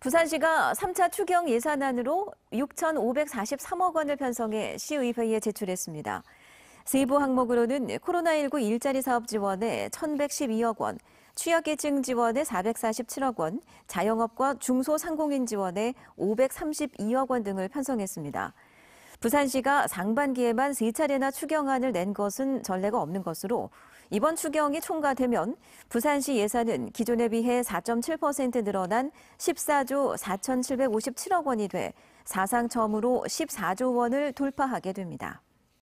부산시가 3차 추경 예산안으로 6,543억 원을 편성해 시의회에 제출했습니다. 세부 항목으로는 코로나19 일자리 사업 지원에 1,112억 원, 취약계층 지원에 447억 원, 자영업과 중소상공인 지원에 532억 원 등을 편성했습니다. 부산시가 상반기에만 세 차례나 추경안을 낸 것은 전례가 없는 것으로 이번 추경이 총과되면 부산시 예산은 기존에 비해 4.7% 늘어난 14조 4,757억 원이 돼 사상 처음으로 14조 원을 돌파하게 됩니다.